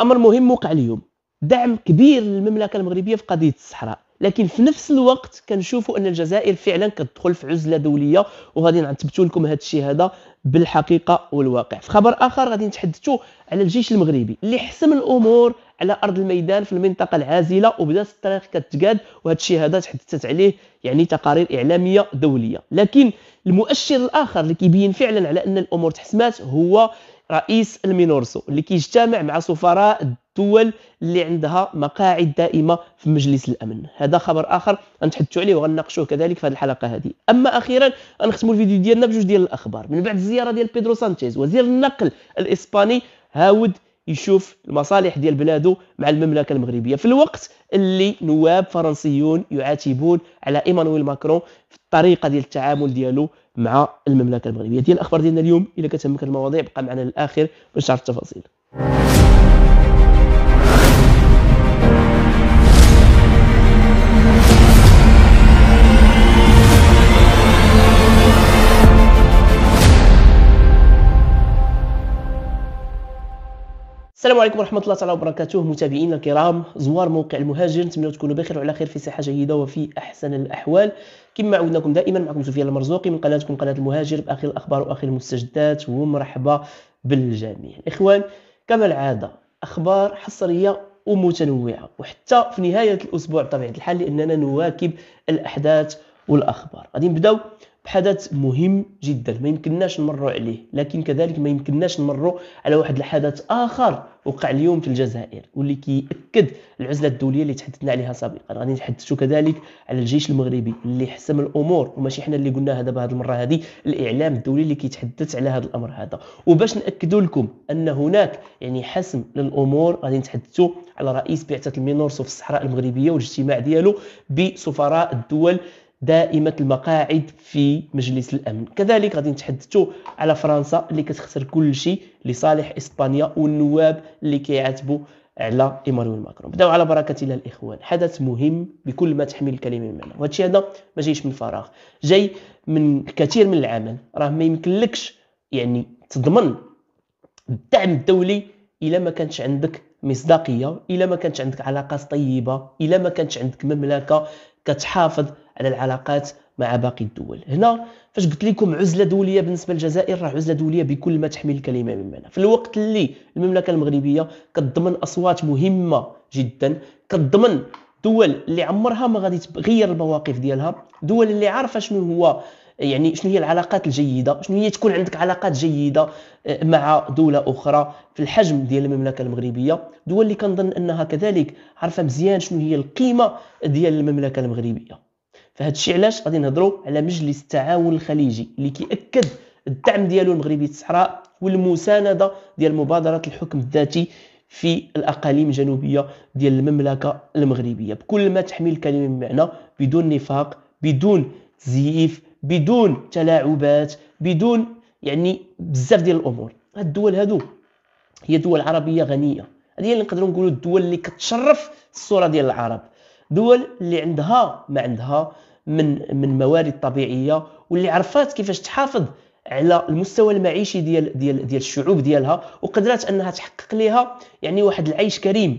امر مهم وقع اليوم دعم كبير للمملكه المغربيه في قضيه الصحراء لكن في نفس الوقت كنشوفوا ان الجزائر فعلا كتدخل في عزله دوليه وغادي نثبتوا لكم هذا الشيء هذا بالحقيقه والواقع في خبر اخر غادي نتحدثوا على الجيش المغربي اللي حسم الامور على ارض الميدان في المنطقه العازله وبدات الطريق كتقاد وهذا الشيء هذا تحدثت عليه يعني تقارير اعلاميه دوليه لكن المؤشر الاخر اللي كيبين فعلا على ان الامور تحسمات هو رئيس المينورسو اللي كيجتمع مع سفراء الدول اللي عندها مقاعد دائمه في مجلس الامن هذا خبر اخر غنتحدثوا عليه وغنناقشوه كذلك في هذه الحلقه هذه اما اخيرا غنختموا الفيديو ديالنا بجوج ديال الاخبار من بعد الزياره ديال بيدرو سانشيز وزير النقل الاسباني هاود يشوف المصالح ديال بلاده مع المملكه المغربيه في الوقت اللي نواب فرنسيون يعاتبون على ايمانويل ماكرون في الطريقه ديال التعامل ديالو مع المملكه المغربيه ديال الاخبار ديالنا اليوم الا كتهمك المواضيع بقى معنا للاخر باش تعرف التفاصيل السلام عليكم ورحمه الله تعالى وبركاته متابعينا الكرام زوار موقع المهاجر نتمنى تكونوا بخير وعلى خير في صحه جيده وفي احسن الاحوال كما عودناكم دائما معكم سفيان المرزوقي من قناتكم قناه المهاجر باخر الاخبار واخر المستجدات ومرحبا بالجميع اخوان كما العاده اخبار حصريه ومتنوعه وحتى في نهايه الاسبوع بطبيعه الحال لاننا نواكب الاحداث والاخبار غادي نبداو حدث مهم جدا ما يمكنناش نمروا عليه لكن كذلك ما يمكنناش نمروا على واحد الحدث اخر وقع اليوم في الجزائر واللي كيأكد العزله الدوليه اللي تحدثنا عليها سابقا غادي نتحدثوا كذلك على الجيش المغربي اللي حسم الامور وماشي حنا اللي قلناها دابا هذه المره هذه الاعلام الدولي اللي كيتحدث على هذا الامر هذا وباش ناكدوا لكم ان هناك يعني حسم للامور غادي نتحدثوا على رئيس بعثه المينورسو في الصحراء المغربيه والاجتماع ديالو بسفراء الدول دائمه المقاعد في مجلس الامن كذلك غادي نتحدثوا على فرنسا اللي كتخسر كل شيء لصالح اسبانيا والنواب اللي كيعاتبوا على ايمانويل ماكرون بداو على بركه الله الاخوان حدث مهم بكل ما تحمل الكلمه من معنى وهادشي هذا ما جايش من فراغ جاي من كثير من العمل راه ما يمكنلكش يعني تضمن الدعم الدولي الا ما كانتش عندك مصداقيه الا ما كانتش عندك علاقات طيبه الا ما كانتش عندك مملكه كتحافظ على العلاقات مع باقي الدول هنا فاش قلت لكم عزله دوليه بالنسبه للجزائر راه عزله دوليه بكل ما تحمل الكلمه من معنى في الوقت اللي المملكه المغربيه كتضمن اصوات مهمه جدا كتضمن دول اللي عمرها ما غادي تغير المواقف ديالها دول اللي عارفه شنو هو يعني شنو هي العلاقات الجيده شنو هي تكون عندك علاقات جيده آه، مع دوله اخرى في الحجم ديال المملكه المغربيه دول اللي كنظن انها كذلك عارفه مزيان شنو هي القيمه ديال المملكه المغربيه فهاد الشيء علاش غادي نهضروا على مجلس التعاون الخليجي اللي كيأكد الدعم ديالو المغربي الصحراء والمسانده ديال مبادره الحكم الذاتي في الاقاليم الجنوبيه ديال المملكه المغربيه بكل ما تحمل الكلمه من معنى بدون نفاق بدون تزييف بدون تلاعبات بدون يعني بزاف ديال الامور هاد الدول هادو هي دول عربيه غنيه هذه اللي نقدروا نقولوا الدول اللي كتشرف الصوره ديال العرب دول اللي عندها ما عندها من من موارد طبيعيه واللي عرفات كيفاش تحافظ على المستوى المعيشي ديال ديال ديال الشعوب ديالها وقدرات انها تحقق ليها يعني واحد العيش كريم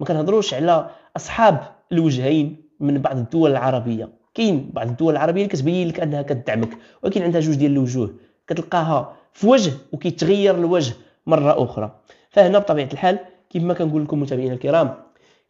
ما كنهضروش على اصحاب الوجهين من بعض الدول العربيه كاين بعض الدول العربيه اللي كتبين لك انها كتدعمك ولكن عندها جوج ديال الوجوه كتلقاها في وجه وكيتغير الوجه مره اخرى فهنا بطبيعه الحال كما كنقول لكم متابعينا الكرام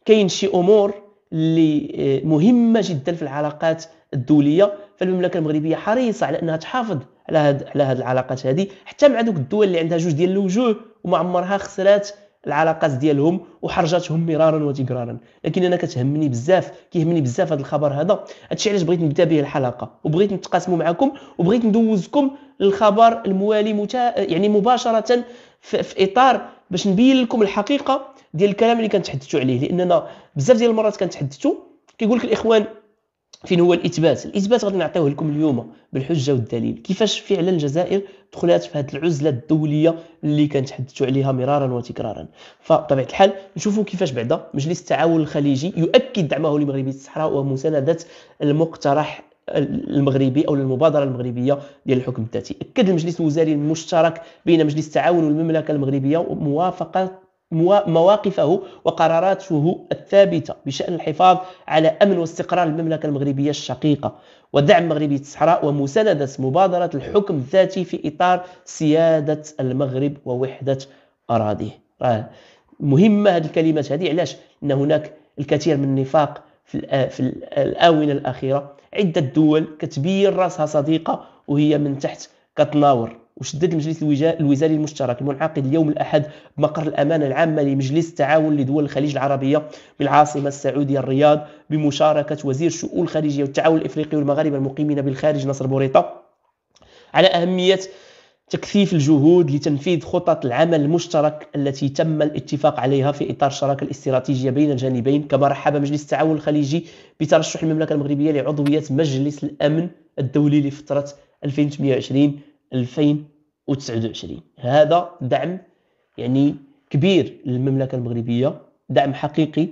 كاين شي امور اللي آه، مهمه جدا في العلاقات الدوليه فالمملكه المغربيه حريصه على انها تحافظ على هاد على هاد العلاقات هذه حتى مع دوك الدول اللي عندها جوج ديال الوجوه وما عمرها خسرات العلاقات ديالهم وحرجاتهم مرارا وتكرارا لكن انا كتهمني بزاف كيهمني بزاف هذا الخبر هذا هادشي علاش بغيت نبدا به الحلقه وبغيت نتقاسمو معكم وبغيت ندوزكم للخبر الموالي متا... يعني مباشره في... في اطار باش نبين لكم الحقيقه ديال الكلام اللي كنتحدثوا عليه لاننا بزاف ديال المرات كنتحدثوا كيقول لك الاخوان فين هو الاثبات الاثبات غادي نعطيوه لكم اليوم بالحجه والدليل كيفاش فعلا الجزائر دخلت في هذه العزله الدوليه اللي كنتحدثوا عليها مرارا وتكرارا فبطبيعه الحال نشوفوا كيفاش بعدا مجلس التعاون الخليجي يؤكد دعمه لمغربيه الصحراء ومسانده المقترح المغربي او المبادره المغربيه ديال الحكم الذاتي اكد المجلس الوزاري المشترك بين مجلس التعاون والمملكه المغربيه موافقه مواقفه وقراراته الثابته بشان الحفاظ على امن واستقرار المملكه المغربيه الشقيقه ودعم مغربيه الصحراء ومسانده مبادره الحكم الذاتي في اطار سياده المغرب ووحده اراضيه مهمه هذه الكلمات هذه علاش ان هناك الكثير من النفاق في, آه، في الاونه الاخيره عده دول كتبين راسها صديقه وهي من تحت كتناور وشدد المجلس الوزاري المشترك المنعقد اليوم الأحد بمقر الأمانة العامة لمجلس التعاون لدول الخليج العربية بالعاصمة السعودية الرياض بمشاركة وزير الشؤون الخارجية والتعاون الإفريقي والمغاربة المقيمين بالخارج نصر بوريطة على أهمية تكثيف الجهود لتنفيذ خطط العمل المشترك التي تم الاتفاق عليها في اطار الشراكه الاستراتيجيه بين الجانبين كما رحب مجلس التعاون الخليجي بترشح المملكه المغربيه لعضويه مجلس الامن الدولي لفتره 2028 2029 هذا دعم يعني كبير للمملكة المغربية دعم حقيقي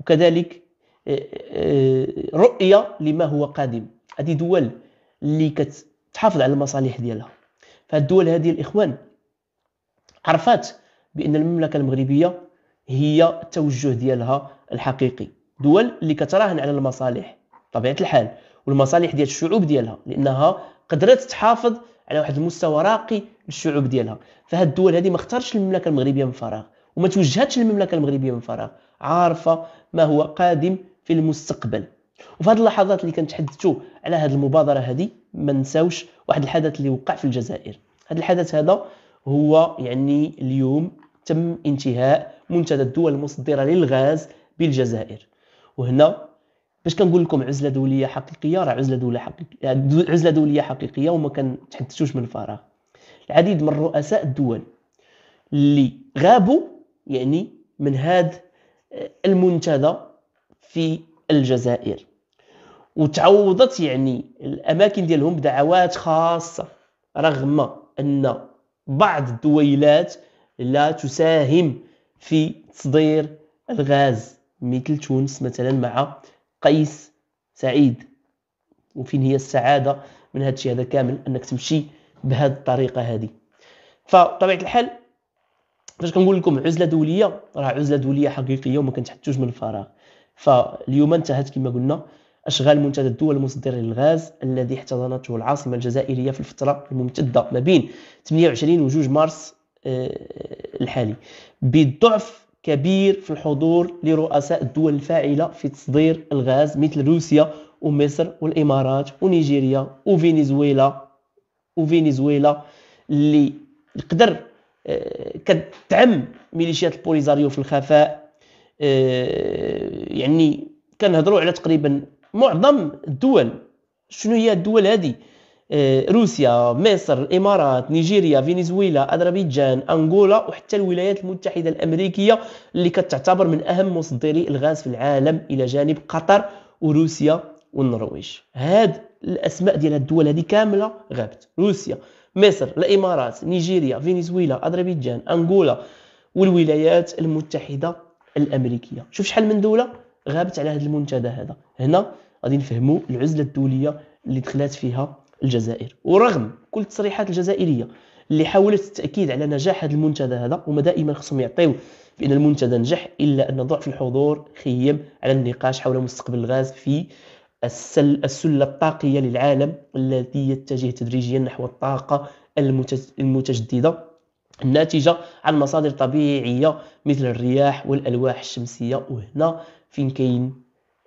وكذلك آه، آه، رؤية لما هو قادم هذه دول اللي كتحافظ على المصالح ديالها فالدول هذه الإخوان عرفات بأن المملكة المغربية هي التوجه ديالها الحقيقي دول اللي كتراهن على المصالح طبيعة الحال والمصالح ديال الشعوب ديالها لأنها قدرت تحافظ على واحد المستوى راقي للشعوب ديالها فهاد الدول هذه ما اختارش المملكه المغربيه من فراغ وما توجهتش للمملكه المغربيه من فراغ عارفه ما هو قادم في المستقبل وفي هذه اللحظات اللي كنتحدثوا على هذه المبادره هذه ما نساوش واحد الحدث اللي وقع في الجزائر هذا الحدث هذا هو يعني اليوم تم انتهاء منتدى الدول المصدره للغاز بالجزائر وهنا باش كنقول لكم عزله دوليه حقيقيه راه عزله دوليه حقيقيه عزله دوليه حقيقيه وما كنتحدثوش من الفراغ العديد من رؤساء الدول اللي غابوا يعني من هذا آه، المنتدى في الجزائر وتعوضت يعني الاماكن ديالهم بدعوات خاصه رغم ان بعض الدويلات لا تساهم في تصدير الغاز مثل تونس مثلا مع قيس سعيد وفين هي السعاده من هذا الشيء هذا كامل انك تمشي بهذه الطريقه هذه فطبيعه الحال فاش كنقول لكم عزله دوليه راه عزله دوليه حقيقيه وما كنتحتوش من الفراغ فاليوم انتهت كما قلنا اشغال منتدى الدول المصدره للغاز الذي احتضنته العاصمه الجزائريه في الفتره الممتده ما بين 28 و 2 مارس آه، الحالي بضعف كبير في الحضور لرؤساء الدول الفاعلة في تصدير الغاز مثل روسيا ومصر والإمارات ونيجيريا وفنزويلا وفنزويلا اللي قدر آه، كتعم ميليشيات البوليزاريو في الخفاء آه، يعني كنهضروا على تقريبا معظم الدول شنو هي الدول هذه آه، روسيا مصر الامارات نيجيريا فنزويلا اذربيجان انغولا وحتى الولايات المتحده الامريكيه اللي كتعتبر من اهم مصدري الغاز في العالم الى جانب قطر وروسيا والنرويج هاد الاسماء ديال هاد الدول هذه كامله غابت روسيا مصر الامارات نيجيريا فنزويلا اذربيجان انغولا والولايات المتحده الامريكيه شوف شحال من دوله غابت على هذا المنتدى هذا هنا غادي نفهموا العزله الدوليه اللي دخلت فيها الجزائر ورغم كل التصريحات الجزائريه اللي حاولت التاكيد على نجاح هذا المنتدى هذا هما دائما خصهم يعطيو بان المنتدى نجح الا ان ضعف الحضور خيم على النقاش حول مستقبل الغاز في السل السله الطاقيه للعالم الذي يتجه تدريجيا نحو الطاقه المتجدده الناتجه عن مصادر طبيعيه مثل الرياح والالواح الشمسيه وهنا فين كاين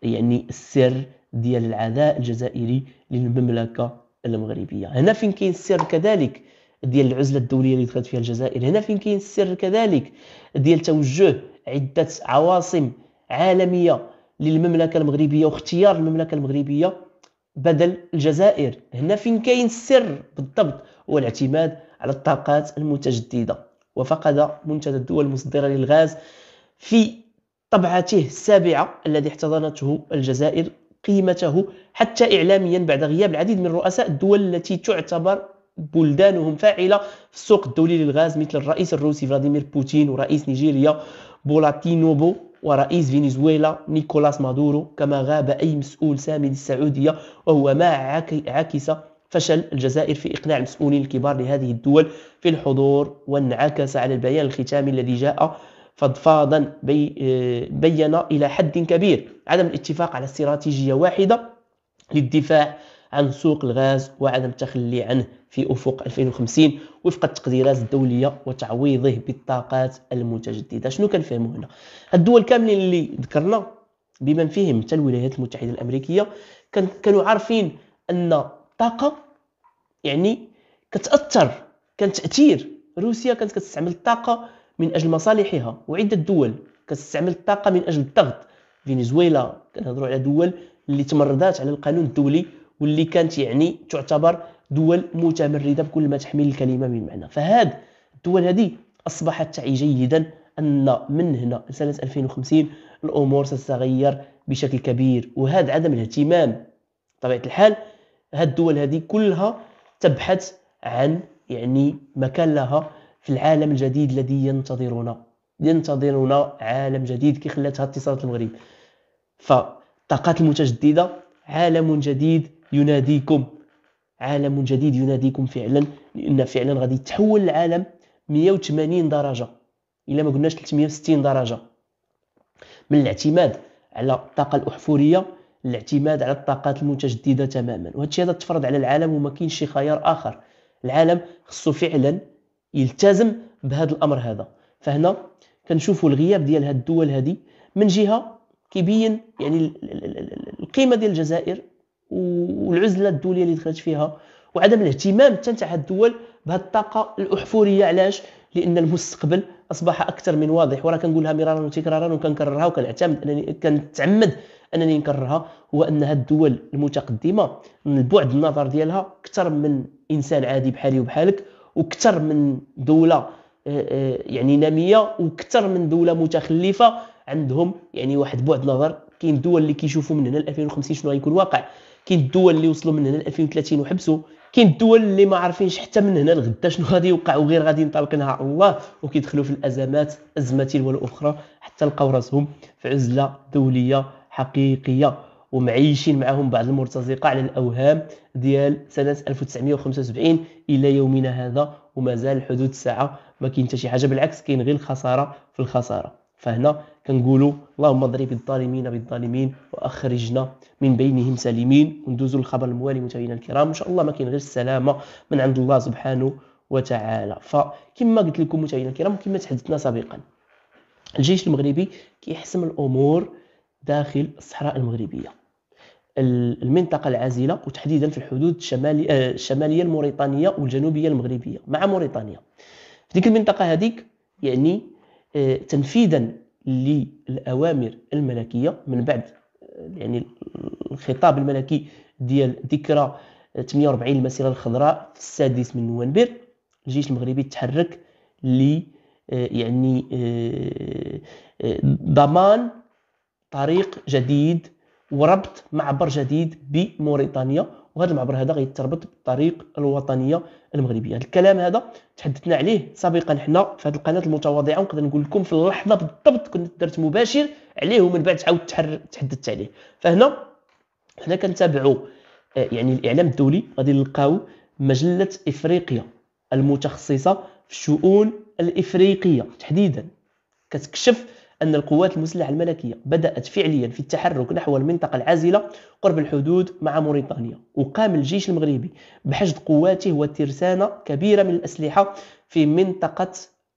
يعني السر ديال العداء الجزائري للمملكه المغربيه هنا فين كاين السر كذلك ديال العزله الدوليه اللي دخلت فيها الجزائر هنا فين كاين السر كذلك ديال توجه عده عواصم عالميه للمملكه المغربيه واختيار المملكه المغربيه بدل الجزائر هنا فين كاين السر بالضبط هو الاعتماد على الطاقات المتجدده وفقد منتدى الدول المصدره للغاز في طبعته السابعه الذي احتضنته الجزائر قيمته حتى إعلاميا بعد غياب العديد من رؤساء الدول التي تعتبر بلدانهم فاعلة في السوق الدولي للغاز مثل الرئيس الروسي فلاديمير بوتين ورئيس نيجيريا بولاتينوبو ورئيس فنزويلا نيكولاس مادورو كما غاب أي مسؤول سامي للسعودية وهو ما عكس فشل الجزائر في إقناع المسؤولين الكبار لهذه الدول في الحضور وانعكس على البيان الختامي الذي جاء فضفاضا بي آه، بين إلى حد كبير عدم الاتفاق على استراتيجية واحدة للدفاع عن سوق الغاز وعدم التخلي عنه في أفق 2050 وفق التقديرات الدولية وتعويضه بالطاقات المتجددة شنو كنفهموا هنا الدول كاملين اللي ذكرنا بما فيهم حتى الولايات المتحدة الأمريكية كانوا عارفين أن الطاقة يعني كتأثر كان تأثير روسيا كانت كتستعمل الطاقة من أجل مصالحها وعدة دول كتستعمل الطاقة من أجل الضغط فنزويلا كنهضروا على دول اللي تمردات على القانون الدولي واللي كانت يعني تعتبر دول متمرده بكل ما تحمل الكلمه من معنى فهاد الدول هذه اصبحت تعي جيدا ان من هنا سنه 2050 الامور ستتغير بشكل كبير وهذا عدم الاهتمام طبيعه الحال هاد الدول هذه كلها تبحث عن يعني مكان لها في العالم الجديد الذي ينتظرنا ينتظرنا عالم جديد كي خلاتها اتصالات المغرب فالطاقات المتجدده عالم جديد يناديكم عالم جديد يناديكم فعلا لان فعلا غادي يتحول العالم 180 درجه الا ما قلناش 360 درجه من الاعتماد على الطاقه الاحفوريه الاعتماد على الطاقات المتجدده تماما وهذا الشيء هذا تفرض على العالم وما كاينش شي خيار اخر العالم خصو فعلا يلتزم بهذا الامر هذا فهنا كنشوفوا الغياب ديال هاد الدول هذه من جهه كيبين يعني القيمه ديال الجزائر والعزله الدوليه اللي دخلت فيها وعدم الاهتمام حتى تاع الدول بهذه الطاقه الاحفوريه علاش لان المستقبل اصبح اكثر من واضح وراه كنقولها مرارا وتكرارا وكنكررها وكنعتمد انني كنتعمد انني نكررها هو ان هذه الدول المتقدمه من البعد النظر ديالها اكثر من انسان عادي بحالي وبحالك واكثر من دوله آه، آه، يعني ناميه واكثر من دوله متخلفه عندهم يعني واحد بعد نظر كاين دول اللي كيشوفوا من هنا 2050 شنو غيكون واقع كاين الدول اللي وصلوا من هنا 2030 وحبسوا كاين الدول اللي ما عارفينش حتى من هنا لغدا شنو غادي يوقع وغير غادي ينطلق ينطلقنها الله وكيدخلوا في الازمات ازمه تلو الاخرى حتى لقاو راسهم في عزله دوليه حقيقيه ومعيشين معهم بعض المرتزقه على الاوهام ديال سنه 1975 الى يومنا هذا ومازال حدود الساعه ما كاين حتى شي حاجه بالعكس كاين غير الخساره في الخساره فهنا كنقولوا اللهم اضرب الظالمين بالظالمين واخرجنا من بينهم سالمين وندوزوا للخبر الموالي متابعينا الكرام ان شاء الله ما كاين غير السلامه من عند الله سبحانه وتعالى فكما قلت لكم متابعينا الكرام وكما تحدثنا سابقا الجيش المغربي كيحسم الامور داخل الصحراء المغربيه المنطقه العازله وتحديدا في الحدود الشمالي آه، الشماليه الموريتانيه والجنوبيه المغربيه مع موريتانيا في ديك المنطقه هذيك يعني آه، تنفيذا للاوامر الملكيه من بعد آه، يعني الخطاب الملكي ديال ذكرى 48 المسيره الخضراء في السادس من نوفمبر الجيش المغربي تحرك ل يعني ضمان طريق جديد وربط معبر جديد بموريتانيا وهذا المعبر هذا غيتربط بالطريق الوطنيه المغربيه الكلام هذا تحدثنا عليه سابقا حنا في هذه القناه المتواضعه ونقدر نقول لكم في اللحظه بالضبط كنت درت مباشر عليه ومن بعد عاود تحدثت عليه فهنا حنا كنتابعوا آه، يعني الاعلام الدولي غادي نلقاو مجله افريقيا المتخصصه في الشؤون الافريقيه تحديدا كتكشف أن القوات المسلحة الملكية بدأت فعليا في التحرك نحو المنطقة العازلة قرب الحدود مع موريتانيا وقام الجيش المغربي بحشد قواته وترسانة كبيرة من الأسلحة في منطقة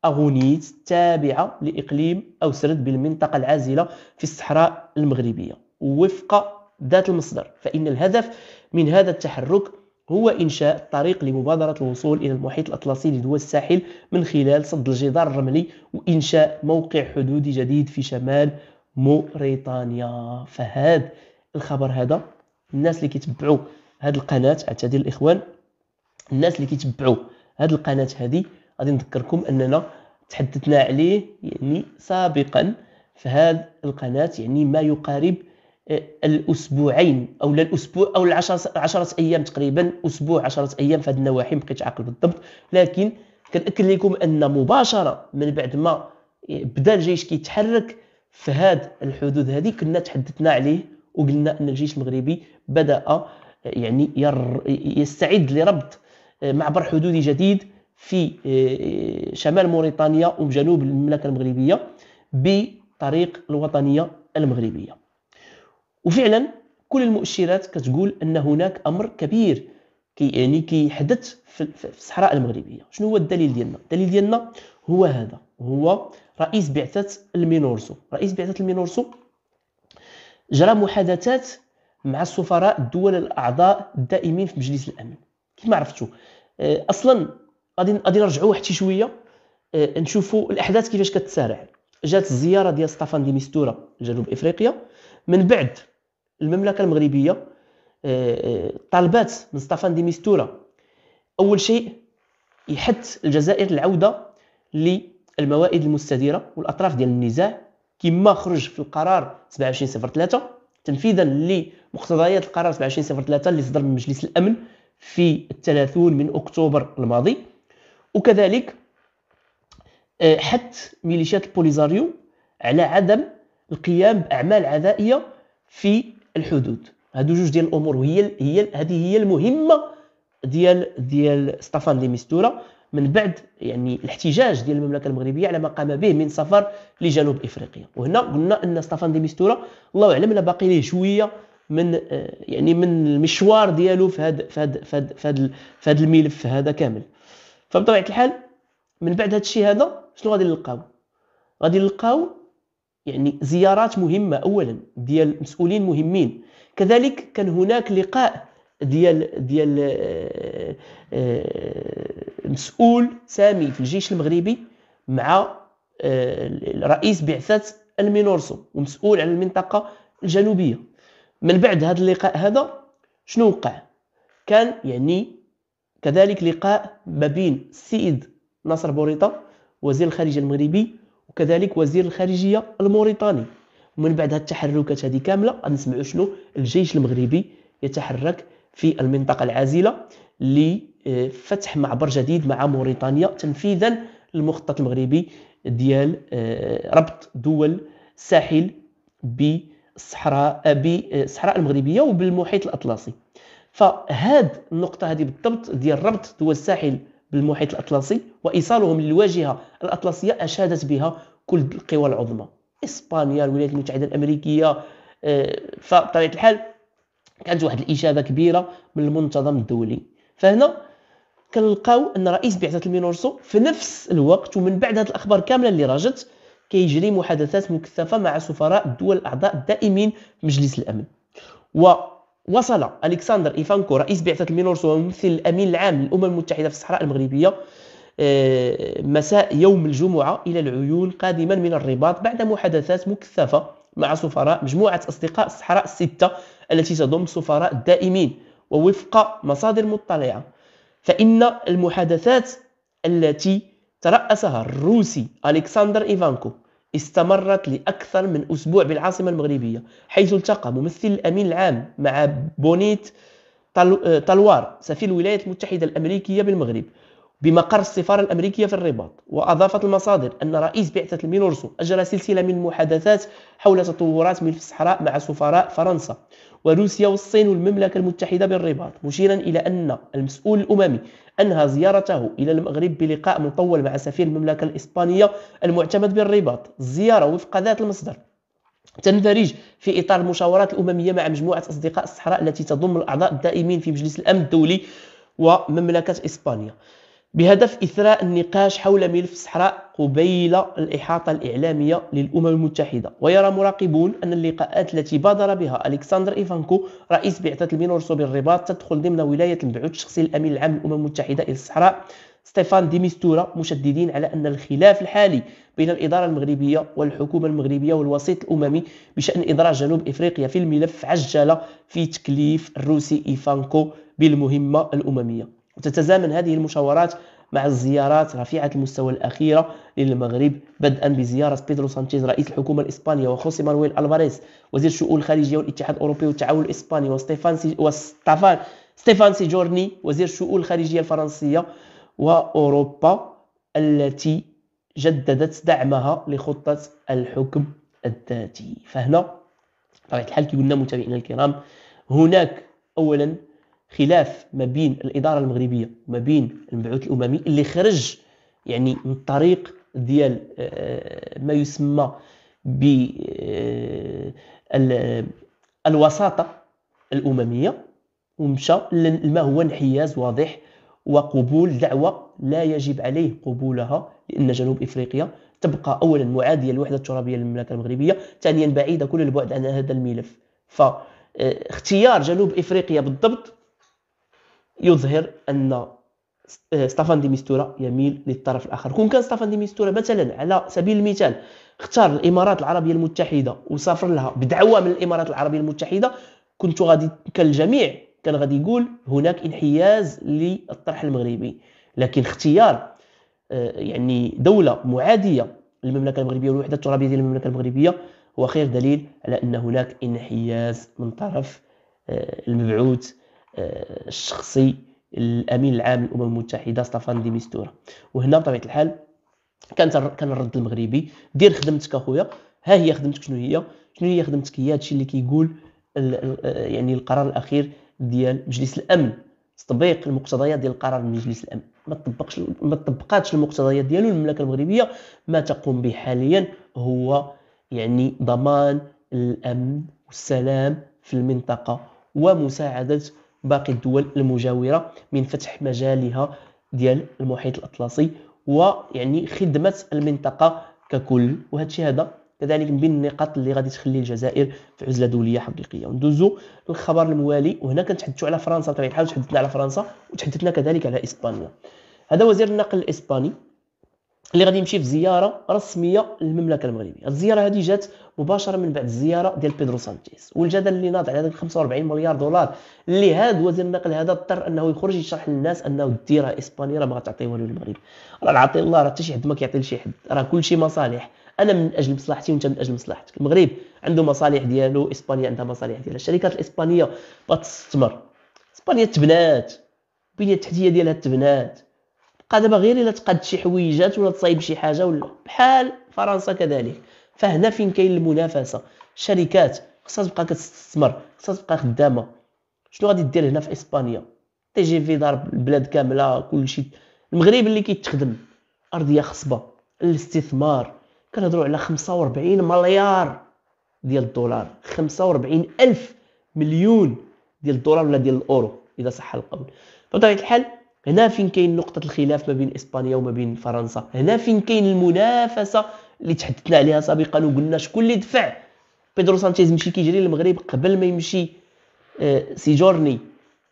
أغونيت التابعة لإقليم أوسرد بالمنطقة العازلة في الصحراء المغربية وفق ذات المصدر فإن الهدف من هذا التحرك هو إنشاء طريق لمبادرة الوصول إلى المحيط الأطلسي لدول الساحل من خلال سد الجدار الرملي وإنشاء موقع حدودي جديد في شمال موريتانيا فهاد الخبر هذا الناس اللي كيتبعوا هاد القناة اعتذر الإخوان الناس اللي كيتبعوا هاد القناة هذه غادي نذكركم أننا تحدثنا عليه يعني سابقا فهاد القناة يعني ما يقارب الاسبوعين او الاسبوع او العشرة ايام تقريبا اسبوع عشرة ايام في هذه النواحي ما بقيتش عاقل بالضبط لكن كنأكد لكم ان مباشره من بعد ما بدا الجيش كيتحرك في هذه الحدود هذه كنا تحدثنا عليه وقلنا ان الجيش المغربي بدا يعني ير يستعد لربط آه، معبر حدودي جديد في آه، شمال موريتانيا وجنوب المملكه المغربيه بطريق الوطنيه المغربيه وفعلا كل المؤشرات كتقول ان هناك امر كبير كي يعني كيحدث في الصحراء المغربيه شنو هو الدليل ديالنا الدليل ديالنا هو هذا هو رئيس بعثه المينورسو رئيس بعثه المينورسو جرى محادثات مع السفراء الدول الاعضاء الدائمين في مجلس الامن كما عرفتوا آه، اصلا غادي غادي نرجعوا واحد شويه آه، نشوفوا الاحداث كيفاش كتسارع جات الزياره ديال ستافان دي ميستورا لجنوب افريقيا من بعد المملكه المغربيه آه، آه، طلبات من ستافان دي ميستورا اول شيء يحث الجزائر العوده للموائد المستديره والاطراف ديال النزاع كما خرج في القرار 2703 تنفيذا لمقتضيات القرار 2703 اللي صدر من مجلس الامن في 30 من اكتوبر الماضي وكذلك آه، حث ميليشيات البوليزاريو على عدم القيام باعمال عدائيه في الحدود هادو جوج ديال الامور وهي هي هذه هي المهمه ديال ديال ستافان دي ميستورا من بعد يعني الاحتجاج ديال المملكه المغربيه على ما قام به من سفر لجنوب افريقيا وهنا قلنا ان ستافان دي ميستورا الله اعلم لا باقي ليه شويه من يعني من المشوار ديالو في هذا في هذا في هذا في هذا في هذا الملف هذا كامل فبطبيعه الحال من بعد هذا الشيء هذا شنو غادي نلقاو غادي نلقاو يعني زيارات مهمة أولا ديال مسؤولين مهمين كذلك كان هناك لقاء ديال ديال آه، آه، مسؤول سامي في الجيش المغربي مع آه، رئيس بعثة المينورسو ومسؤول على المنطقة الجنوبية من بعد هذا اللقاء هذا شنو وقع كان يعني كذلك لقاء ما بين السيد ناصر بوريطة وزير الخارجية المغربي كذلك وزير الخارجيه الموريتاني ومن بعد التحركات هذه كامله غنسمعوا شنو الجيش المغربي يتحرك في المنطقه العازله لفتح معبر جديد مع موريتانيا تنفيذا للمخطط المغربي ديال آه، ربط دول الساحل بالصحراء آه، بالصحراء المغربيه وبالمحيط الاطلسي فهاد النقطه هذه بالضبط ديال ربط دول الساحل بالمحيط الأطلسي وإيصالهم للواجهة الأطلسية أشادت بها كل القوى العظمى إسبانيا الولايات المتحدة الأمريكية آه، فبطبيعة الحال كانت واحد الإجابة كبيرة من المنتظم الدولي فهنا كنلقاو أن رئيس بعثة المينورسو في نفس الوقت ومن بعد هذه الأخبار كاملة اللي راجت كيجري محادثات مكثفة مع سفراء الدول الأعضاء الدائمين في مجلس الأمن و وصل الكسندر ايفانكو رئيس بعثه المينورس وممثل الامين العام للامم المتحده في الصحراء المغربيه آه، مساء يوم الجمعه الى العيون قادما من الرباط بعد محادثات مكثفه مع سفراء مجموعه اصدقاء الصحراء السته التي تضم سفراء الدائمين ووفق مصادر مطلعه فان المحادثات التي ترأسها الروسي ألكسندر إيفانكو استمرت لأكثر من أسبوع بالعاصمة المغربية حيث التقى ممثل الأمين العام مع بونيت آه، طلوار سفير الولايات المتحدة الأمريكية بالمغرب بمقر السفارة الأمريكية في الرباط وأضافت المصادر أن رئيس بعثة المينورسو أجرى سلسلة من المحادثات حول تطورات ملف الصحراء مع سفراء فرنسا وروسيا والصين والمملكة المتحدة بالرباط مشيرا إلى أن المسؤول الأممي أنهى زيارته إلى المغرب بلقاء مطول مع سفير المملكة الإسبانية المعتمد بالرباط الزيارة وفق ذات المصدر تندرج في إطار المشاورات الأممية مع مجموعة أصدقاء الصحراء التي تضم الأعضاء الدائمين في مجلس الأمن الدولي ومملكة إسبانيا بهدف إثراء النقاش حول ملف الصحراء قبيل الإحاطة الإعلامية للأمم المتحدة ويرى مراقبون أن اللقاءات التي بادر بها ألكسندر إيفانكو رئيس بعثة المينورسو بالرباط تدخل ضمن ولاية المبعوث الشخصي الأمين العام للأمم المتحدة إلى الصحراء ستيفان ديميستورا مشددين على أن الخلاف الحالي بين الإدارة المغربية والحكومة المغربية والوسيط الأممي بشأن إدراج جنوب إفريقيا في الملف عجل في تكليف الروسي إيفانكو بالمهمة الأممية وتتزامن هذه المشاورات مع الزيارات رفيعة المستوى الأخيرة للمغرب بدءا بزيارة بيدرو سانشيز رئيس الحكومة الإسبانية وخوسي مانويل ألفاريز وزير الشؤون الخارجية والاتحاد الأوروبي والتعاون الإسباني وستيفان سي وستفان... ستيفان سيجورني وزير الشؤون الخارجية الفرنسية وأوروبا التي جددت دعمها لخطة الحكم الذاتي فهنا بطبيعة الحال كي قلنا متابعينا الكرام هناك أولا خلاف ما بين الاداره المغربيه وما بين المبعوث الاممي اللي خرج يعني من الطريق ديال آه، ما يسمى ب آه، آه، الوساطه الامميه ومشى لما هو انحياز واضح وقبول دعوه لا يجب عليه قبولها لان جنوب افريقيا تبقى اولا معاديه للوحده الترابيه للمملكه المغربيه، ثانيا بعيده كل البعد عن هذا الملف. فاختيار جنوب افريقيا بالضبط يظهر ان ستافان دي ميستورا يميل للطرف الاخر كون كان ستافان دي ميستورا مثلا على سبيل المثال اختار الامارات العربيه المتحده وسافر لها بدعوه من الامارات العربيه المتحده كنت غادي كان الجميع كان غادي يقول هناك انحياز للطرح المغربي لكن اختيار آه، يعني دوله معاديه للمملكه المغربيه والوحده الترابيه ديال المملكه المغربيه هو خير دليل على ان هناك انحياز من طرف آه، المبعوث الشخصي الامين العام للامم المتحده ستافان دي ميستورا وهنا بطبيعه الحال كان كان الرد المغربي دير خدمتك اخويا ها هي خدمتك شنو هي شنو هي خدمتك هي هادشي اللي كيقول يعني القرار الاخير ديال مجلس الامن تطبيق المقتضيات ديال القرار من مجلس الامن ما تطبقش ما تطبقاتش المقتضيات ديالو المملكه المغربيه ما تقوم به حاليا هو يعني ضمان الامن والسلام في المنطقه ومساعده باقي الدول المجاورة من فتح مجالها ديال المحيط الأطلسي ويعني خدمة المنطقة ككل وهذا الشيء هذا كذلك من بين النقاط اللي غادي تخلي الجزائر في عزله دوليه حقيقيه وندوزو للخبر الموالي وهنا كنتحدثوا على فرنسا بطبيعه الحال تحدثنا على فرنسا وتحدثنا كذلك على اسبانيا هذا وزير النقل الاسباني اللي غادي يمشي في زياره رسميه للمملكه المغربيه الزياره هذه جات مباشره من بعد الزياره ديال بيدرو سانتيز والجدل اللي ناض على هذاك 45 مليار دولار اللي هاد وزير النقل هذا اضطر انه يخرج يشرح للناس انه الديره اسبانيا راه ما غتعطي والو للمغرب راه العطي الله راه حتى شي حد ما كيعطي لشي حد راه كلشي مصالح انا من اجل مصلحتي وانت من اجل مصلحتك المغرب عنده مصالح ديالو اسبانيا عندها مصالح ديالها الشركات الاسبانيه بغات تستثمر اسبانيا تبنات البنيه التحتيه ديالها تبنات بقى دابا غير الا تقاد شي حويجات ولا تصايب شي حاجه ولا بحال فرنسا كذلك فهنا فين كاين المنافسه شركات خصها تبقى كتستثمر خصها تبقى خدامه شنو غادي دير هنا في اسبانيا تي جي في ضرب البلاد كامله كلشي المغرب اللي كيتخدم ارضيه خصبه الاستثمار كنهضروا على 45 مليار ديال الدولار 45 الف مليون ديال الدولار ولا ديال الاورو اذا صح القول بطبيعه الحال هنا فين كاين نقطه الخلاف ما بين اسبانيا وما بين فرنسا هنا فين كاين المنافسه اللي تحدثنا عليها سابقا وقلنا شكون اللي دفع بيدرو سانشيز مشي كيجري للمغرب قبل ما يمشي آه، سيجورني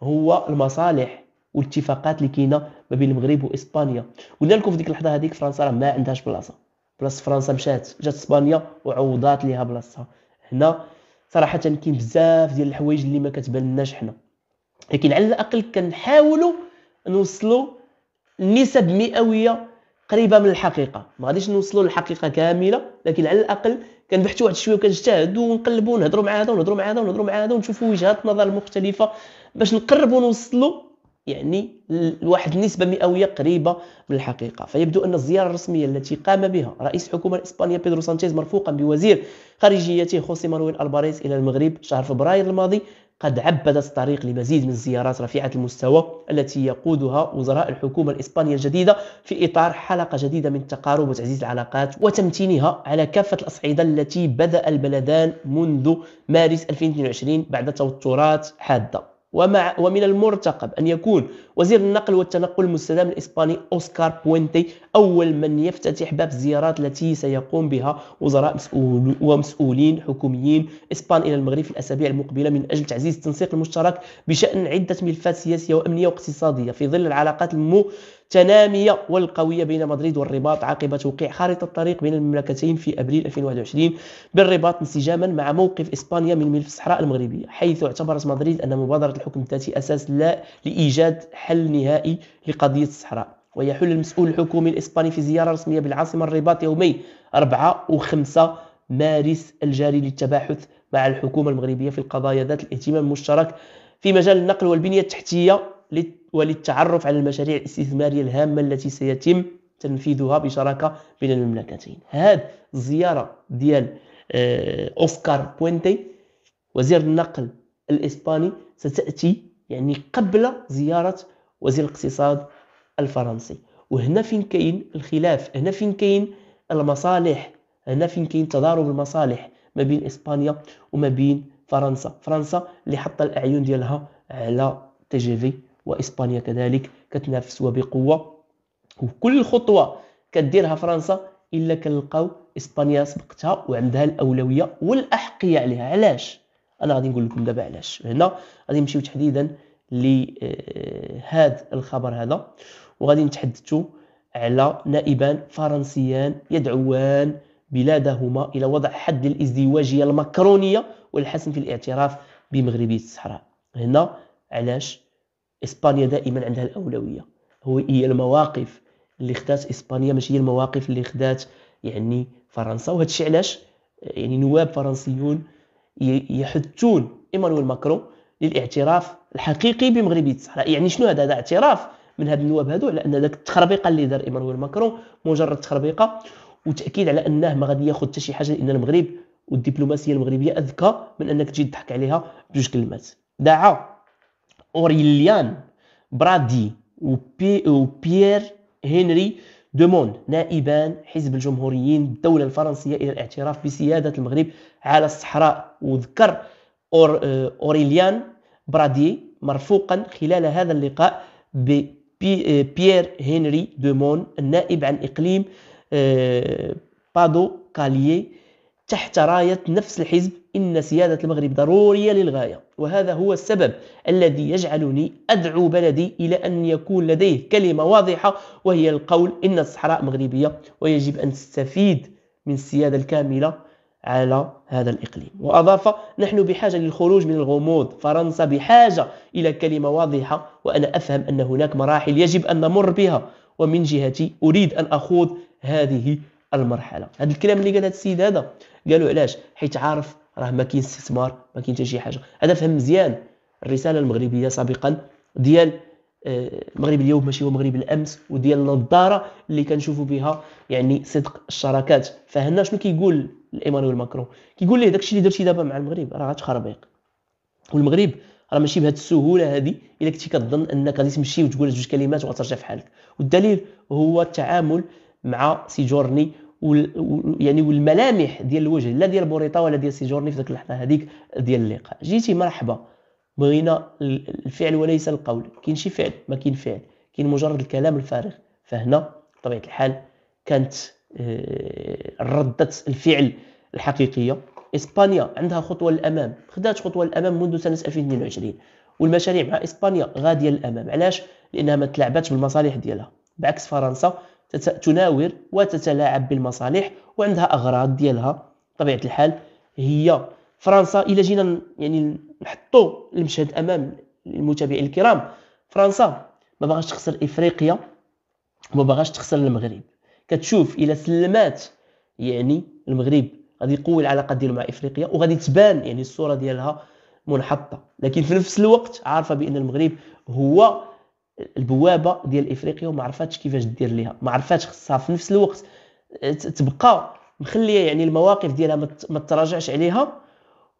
هو المصالح والاتفاقات اللي كاينه ما بين المغرب واسبانيا قلنا لكم في ديك اللحظه هذيك فرنسا راه ما عندهاش بلاصه بلاصه فرنسا مشات جات اسبانيا وعوضات ليها بلاصتها هنا صراحه كاين بزاف ديال الحوايج اللي ما كتبان لناش حنا لكن على الاقل كنحاولوا نوصلوا نسب مئويه قريبه من الحقيقه ما غاديش نوصلوا للحقيقه كامله لكن على الاقل كنبحثوا واحد شويه وكنجتهدوا ونقلبوا ونهضروا مع هذا ونهضروا مع هذا ونهضروا مع هذا ونشوفوا وجهات نظر مختلفه باش نقربوا نوصلوا يعني لواحد النسبة مئوية قريبة من الحقيقة فيبدو أن الزيارة الرسمية التي قام بها رئيس الحكومة الإسبانية بيدرو سانشيز مرفوقا بوزير خارجيته خوسي مانويل ألباريس إلى المغرب شهر فبراير الماضي قد عبدت الطريق لمزيد من الزيارات رفيعة المستوى التي يقودها وزراء الحكومة الإسبانية الجديدة في إطار حلقة جديدة من التقارب وتعزيز العلاقات وتمتينها على كافة الأصعدة التي بدأ البلدان منذ مارس 2022 بعد توترات حادة ومع ومن المرتقب أن يكون وزير النقل والتنقل المستدام الإسباني أوسكار بوينتي أول من يفتتح باب الزيارات التي سيقوم بها وزراء مسؤول ومسؤولين حكوميين إسبان إلى المغرب في الأسابيع المقبلة من أجل تعزيز التنسيق المشترك بشأن عدة ملفات سياسية وأمنية واقتصادية في ظل العلاقات المو تنامية والقوية بين مدريد والرباط عقب توقيع خارطة الطريق بين المملكتين في أبريل 2021 بالرباط انسجاما مع موقف إسبانيا من ملف الصحراء المغربية حيث اعتبرت مدريد أن مبادرة الحكم الذاتي أساس لا لإيجاد حل نهائي لقضية الصحراء ويحل المسؤول الحكومي الإسباني في زيارة رسمية بالعاصمة الرباط يومي 4 و5 مارس الجاري للتباحث مع الحكومة المغربية في القضايا ذات الاهتمام المشترك في مجال النقل والبنية التحتية وللتعرف على المشاريع الاستثمارية الهامة التي سيتم تنفيذها بشراكة بين المملكتين هذه الزيارة ديال آه، أوسكار بوينتي وزير النقل الإسباني ستأتي يعني قبل زيارة وزير الاقتصاد الفرنسي وهنا فين كاين الخلاف هنا فين كاين المصالح هنا فين كاين تضارب المصالح ما بين إسبانيا وما بين فرنسا فرنسا اللي حاطه الأعين ديالها على تي جي في وإسبانيا كذلك كتنافس بقوة وكل خطوة كديرها فرنسا إلا كنلقاو إسبانيا سبقتها وعندها الأولوية والأحقية عليها علاش؟ أنا غادي نقول لكم دابا علاش هنا غادي نمشيو تحديدا لهذا آه، الخبر هذا وغادي نتحدثوا على نائبان فرنسيان يدعوان بلادهما الى وضع حد للازدواجيه المكرونيه والحسم في الاعتراف بمغربيه الصحراء هنا علاش اسبانيا دائما عندها الاولويه هو هي المواقف اللي خدات اسبانيا ماشي هي المواقف اللي خدات يعني فرنسا وهذا الشيء علاش يعني نواب فرنسيون يحثون ايمانويل ماكرون للاعتراف الحقيقي بمغربيه الصحراء يعني شنو هذا هذا اعتراف من هاد النواب هادو على ان داك التخربيقه اللي دار ايمانويل ماكرون مجرد تخربيقه وتاكيد على انه ما غادي ياخذ حتى شي حاجه لان المغرب والدبلوماسيه المغربيه اذكى من انك تجي تضحك عليها بجوج كلمات دعا أوريليان برادي وبيير هنري دومون نائبان حزب الجمهوريين الدولة الفرنسية إلى الاعتراف بسيادة المغرب على الصحراء وذكر أور آه، أوريليان برادي مرفوقا خلال هذا اللقاء ببيير آه، هنري دومون النائب عن إقليم آه، بادو كاليي تحت راية نفس الحزب إن سيادة المغرب ضرورية للغاية وهذا هو السبب الذي يجعلني أدعو بلدي إلى أن يكون لديه كلمة واضحة وهي القول إن الصحراء مغربية ويجب أن تستفيد من السيادة الكاملة على هذا الإقليم وأضاف نحن بحاجة للخروج من الغموض فرنسا بحاجة إلى كلمة واضحة وأنا أفهم أن هناك مراحل يجب أن نمر بها ومن جهتي أريد أن أخوض هذه المرحلة هذا الكلام اللي قال هذا السيد هذا قالوا علاش حيت عارف راه ما كاين استثمار ما كاين حتى شي حاجه هذا فهم مزيان الرساله المغربيه سابقا ديال المغرب آه، اليوم ماشي هو مغرب الامس وديال النظاره اللي كنشوفوا بها يعني صدق الشراكات فهنا شنو كيقول ايمانويل ماكرون كيقول ليه داكشي اللي درتي دابا مع المغرب راه غتخربيق والمغرب راه ماشي بهذه السهوله هذه الا كنتي كتظن انك غادي تمشي وتقول جوج كلمات وغترجع في حالك والدليل هو التعامل مع سي جورني يعني والملامح ديال الوجه لا ديال بوريطه ولا ديال سيجورني في ذاك اللحظه هذيك ديال اللقاء جيتي مرحبا بغينا الفعل وليس القول كاين شي فعل ما كاين فعل كاين مجرد الكلام الفارغ فهنا بطبيعه الحال كانت آه، ردة الفعل الحقيقيه اسبانيا عندها خطوه للامام خدات خطوه للامام منذ سنه 2022 والمشاريع مع اسبانيا غاديه للامام علاش لانها ما تلعبتش بالمصالح ديالها بعكس فرنسا تناور وتتلاعب بالمصالح وعندها اغراض ديالها بطبيعه الحال هي فرنسا الى جينا يعني نحطوا المشهد امام المتابعين الكرام فرنسا ما باغاش تخسر افريقيا وما باغاش تخسر المغرب كتشوف الى سلمات يعني المغرب غادي يقوي العلاقه ديالو مع افريقيا وغادي تبان يعني الصوره ديالها منحطه لكن في نفس الوقت عارفه بان المغرب هو البوابه ديال افريقيا وما عرفاتش كيفاش دير ليها ما عرفاتش خصها في نفس الوقت تبقى مخليه يعني المواقف ديالها ما تراجعش عليها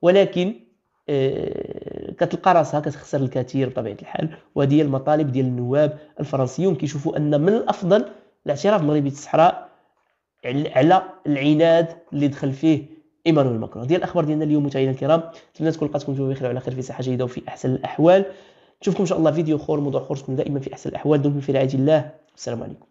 ولكن آه، كتلقى راسها كتخسر الكثير بطبيعه الحال وهذه هي المطالب ديال النواب الفرنسيون كيشوفوا ان من الافضل الاعتراف مغربي الصحراء على العناد اللي دخل فيه ايمانويل ماكرون ديال الاخبار ديالنا اليوم متابعينا الكرام نتمنى تكون لقاتكم بخير وعلى خير في صحه جيده وفي احسن الاحوال نشوفكم ان شاء الله فيديو اخر موضوع اخر دائما في احسن الاحوال دمتم في رعايه الله السلام عليكم